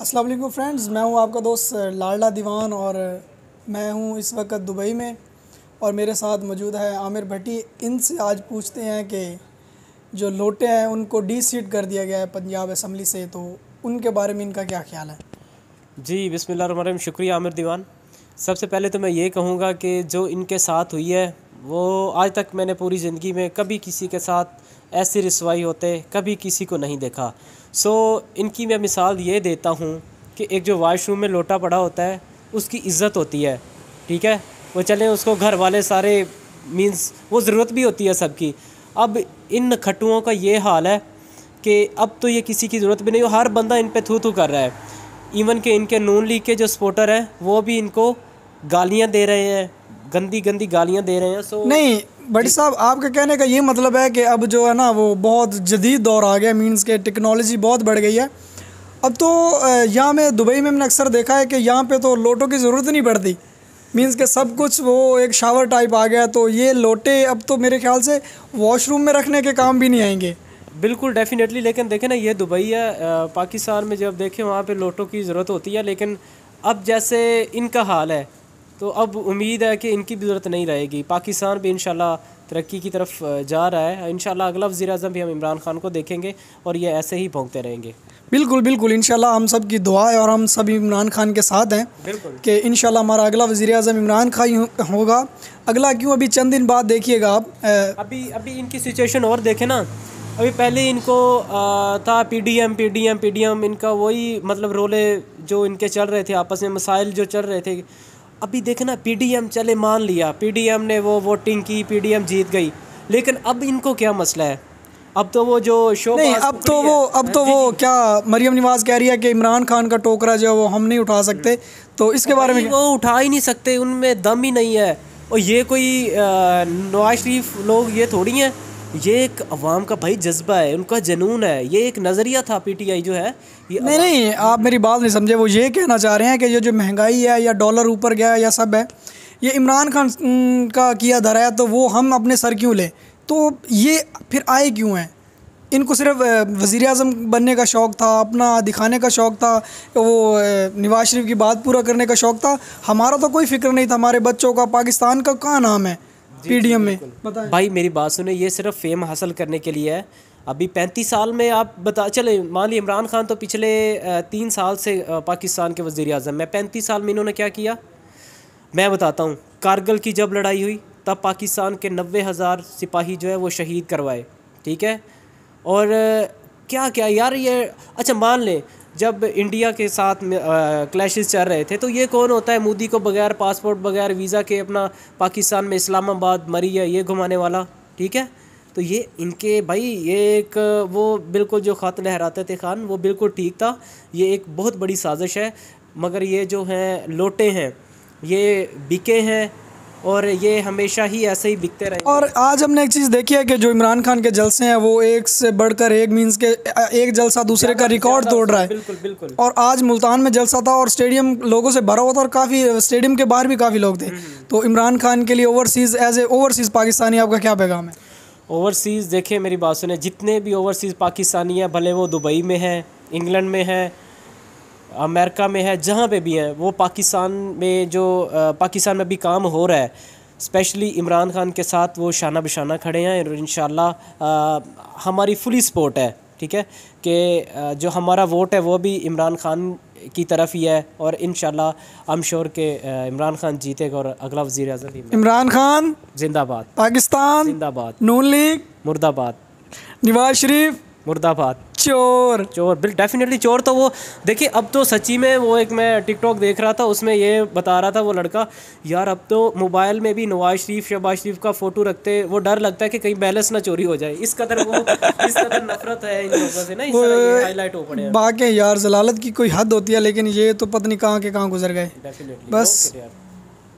Aslam friends मैं हूं आपका दोस्त लाडला दीवान और मैं हूं इस वक्त दुबई में और मेरे साथ मौजूद है आमिर भट्टी इनसे आज पूछते हैं कि जो लोटे हैं उनको डी सीट कर दिया गया है पंजाब असम्बली से तो उनके बारे में इनका क्या ख्याल है जी बिसमीम शुक्रिया आमिर दीवान सबसे पहले तो मैं ये कहूँगा कि जो इनके साथ हुई है वो आज तक मैंने पूरी ज़िंदगी में कभी किसी के साथ ऐसे रसवाई होते कभी किसी को नहीं देखा सो so, इनकी मैं मिसाल ये देता हूँ कि एक जो वाशरूम में लोटा पड़ा होता है उसकी इज़्ज़त होती है ठीक है वो चलें उसको घर वाले सारे मीन्स वो ज़रूरत भी होती है सबकी अब इन खटुओं का ये हाल है कि अब तो ये किसी की ज़रूरत भी नहीं हो हर बंदा इन पर थू थू कर रहा है इवन के इनके नून लीग के जो सपोर्टर हैं वो भी इनको गालियाँ दे रहे हैं गंदी गंदी गालियाँ दे रहे हैं सो नहीं बड़ी साहब आपका कहने का ये मतलब है कि अब जो है ना वो बहुत जदीद दौर आ गया मीन्स के टेक्नोलॉजी बहुत बढ़ गई है अब तो यहाँ में दुबई में मैंने अक्सर देखा है कि यहाँ पे तो लोटों की ज़रूरत नहीं पड़ती मीन्स के सब कुछ वो एक शावर टाइप आ गया तो ये लोटे अब तो मेरे ख्याल से वॉशरूम में रखने के काम भी नहीं आएंगे बिल्कुल डेफिनेटली लेकिन देखें ना ये दुबई है पाकिस्तान में जब देखें वहाँ पे लोटों की ज़रूरत होती है लेकिन अब जैसे इनका हाल है तो अब उम्मीद है कि इनकी भी ज़रूरत नहीं रहेगी पाकिस्तान भी इन तरक्की की तरफ जा रहा है इन अगला वजी अजम भी हम इमरान खान को देखेंगे और ये ऐसे ही भोंगते रहेंगे बिल्कुल बिल्कुल इन हम सब की दुआ है और हम सब इमरान खान के साथ हैं कि इन हमारा अगला वजी अजम इमरान खान होगा अगला क्यों अभी चंद दिन बाद देखिएगा आप अभी अभी इनकी सिचुएशन और देखें ना अभी पहले इनको था पीडीएम पीडीएम पीडीएम इनका वही मतलब रोले जो इनके चल रहे थे आपस में मसाइल जो चल रहे थे अभी देखना पीडीएम चले मान लिया पीडीएम ने वो वोटिंग की पीडीएम जीत गई लेकिन अब इनको क्या मसला है अब तो वो जो शो नहीं अब तो वो अब तो वो क्या मरियम नवाज कह रही है कि इमरान खान का टोकरा जो है वो हम नहीं उठा सकते तो इसके बारे में वो उठा ही नहीं सकते उनमें दम ही नहीं है और ये कोई नवाज शरीफ लोग ये थोड़ी हैं ये एक अवाम का भाई जज्बा है उनका जनून है ये एक नज़रिया था पीटीआई जो है नहीं नहीं आप मेरी बात नहीं समझे वो ये कहना चाह रहे हैं कि ये जो महंगाई है या डॉलर ऊपर गया या सब है ये इमरान खान का किया धरा है तो वो हम अपने सर क्यों लें तो ये फिर आए क्यों हैं इनको सिर्फ वज़ी अजम बनने का शौक़ था अपना दिखाने का शौक़ था वो नवाज शरीफ की बात पूरा करने का शौक़ था हमारा तो कोई फ़िक्र नहीं था हमारे बच्चों का पाकिस्तान का कहाँ नाम है पीडीएम में बताएं भाई मेरी बात सुने ये सिर्फ फेम हासिल करने के लिए है अभी पैंतीस साल में आप बता चले मान ली इमरान खान तो पिछले तीन साल से पाकिस्तान के वजीर अजम है पैंतीस साल में इन्होंने क्या किया मैं बताता हूँ कारगिल की जब लड़ाई हुई तब पाकिस्तान के नबे हज़ार सिपाही जो है वो शहीद करवाए ठीक है और क्या क्या यार ये अच्छा मान लें जब इंडिया के साथ क्लैशेस चल रहे थे तो ये कौन होता है मोदी को बगैर पासपोर्ट बगैर वीज़ा के अपना पाकिस्तान में इस्लामाबाद मरिया ये घुमाने वाला ठीक है तो ये इनके भाई ये एक वो बिल्कुल जो ख़त लहराते थे खान वो बिल्कुल ठीक था ये एक बहुत बड़ी साजिश है मगर ये जो हैं लोटे हैं ये बिके हैं और ये हमेशा ही ऐसे ही बिकते रहे और आज हमने एक चीज़ देखी है कि जो इमरान खान के जलसे हैं वो एक से बढ़कर एक मीन्स के एक जलसा दूसरे का रिकॉर्ड तोड़ रहा है बिल्कुल बिल्कुल और आज मुल्तान में जलसा था और स्टेडियम लोगों से भरा हुआ था और काफ़ी स्टेडियम के बाहर भी काफ़ी लोग थे हम्म, हम्म। तो इमरान खान के लिए overseas as a overseas Pakistani आपका क्या पैगाम है ओवरसीज़ देखिए मेरी बात सुने जितने भी ओवरसीज़ पाकिस्तानी हैं भले वो दुबई में हैं इंग्लैंड में हैं अमेरिका में है जहाँ पे भी हैं वो पाकिस्तान में जो पाकिस्तान में भी काम हो रहा है स्पेशली इमरान खान के साथ वो शाना बशाना खड़े हैं और इन हमारी फुली सपोर्ट है ठीक है कि जो हमारा वोट है वो भी इमरान खान की तरफ ही है और इन हम श्योर के इमरान खान जीतेगा और अगला वजी अजम इमरान खान जिंदाबाद पाकिस्तान जिंदाबाद नून लीग मुर्दाबाद नवाज शरीफ मुर्दाबाद चोर चोर बिल डेफिनेटली चोर तो वो देखिए अब तो सच्ची में वो एक मैं टिकटॉक देख रहा था उसमें ये बता रहा था वो लड़का यार अब तो मोबाइल में भी नवाज शरीफ शहबाज शरीफ का फ़ोटो रखते वो डर लगता है कि कहीं बैलेंस ना चोरी हो जाए इस कदर वो इस कदर नफरत है इन लोगों से ना इस तरह हाईलाइट हो पड़े बाकी यार जलालत की कोई हद होती है लेकिन ये तो पता नहीं कहाँ के कहाँ गुजर गए बस